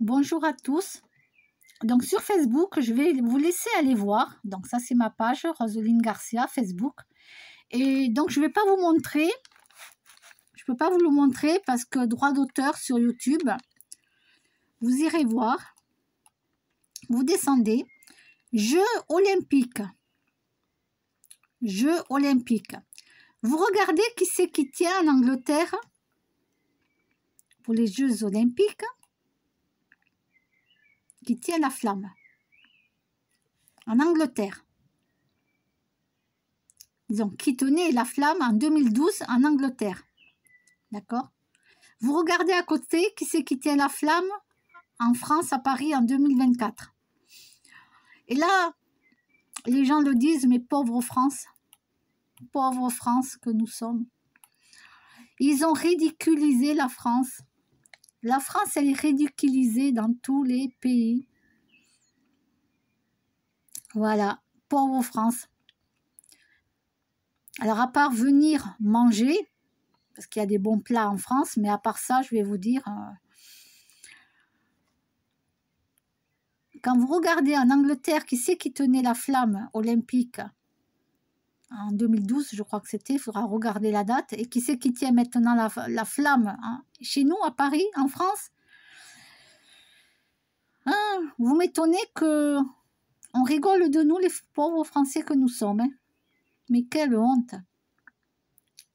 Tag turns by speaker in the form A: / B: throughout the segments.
A: Bonjour à tous. Donc sur Facebook, je vais vous laisser aller voir. Donc ça c'est ma page Roseline Garcia Facebook. Et donc je ne vais pas vous montrer. Je ne peux pas vous le montrer parce que droit d'auteur sur YouTube. Vous irez voir. Vous descendez. Jeux olympiques. Jeux olympiques. Vous regardez qui c'est qui tient en Angleterre pour les Jeux olympiques qui tient la flamme. En Angleterre. Ils ont quittonné la flamme en 2012 en Angleterre. D'accord Vous regardez à côté qui c'est qui tient la flamme en France, à Paris, en 2024. Et là, les gens le disent, mais pauvre France, pauvre France que nous sommes. Ils ont ridiculisé la France la France, elle est ridiculisée dans tous les pays. Voilà, pauvre France. Alors, à part venir manger, parce qu'il y a des bons plats en France, mais à part ça, je vais vous dire, euh, quand vous regardez en Angleterre, qui c'est qui tenait la flamme olympique en 2012, je crois que c'était, il faudra regarder la date, et qui c'est qui tient maintenant la, flamme hein Chez nous, à Paris, en France hein Vous m'étonnez que on rigole de nous, les pauvres Français que nous sommes. Hein. Mais quelle honte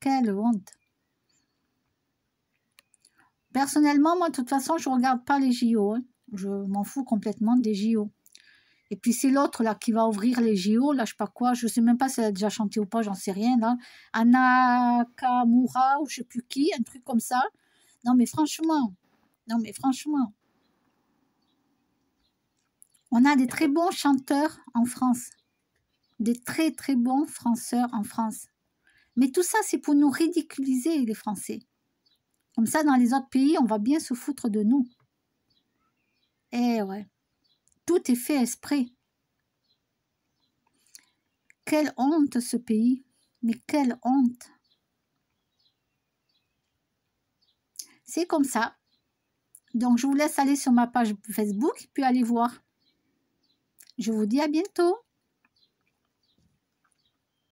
A: Quelle honte Personnellement, moi, de toute façon, je ne regarde pas les JO. Hein. Je m'en fous complètement des JO. Et puis c'est l'autre là qui va ouvrir les JO, là je sais pas quoi, je sais même pas si elle a déjà chanté ou pas, j'en sais rien là. ou je sais plus qui, un truc comme ça. Non mais franchement, non mais franchement. On a des très bons chanteurs en France. Des très très bons franceurs en France. Mais tout ça c'est pour nous ridiculiser les Français. Comme ça dans les autres pays, on va bien se foutre de nous. Eh ouais. Tout est fait esprit. Quelle honte ce pays, mais quelle honte. C'est comme ça. Donc je vous laisse aller sur ma page Facebook, puis aller voir. Je vous dis à bientôt.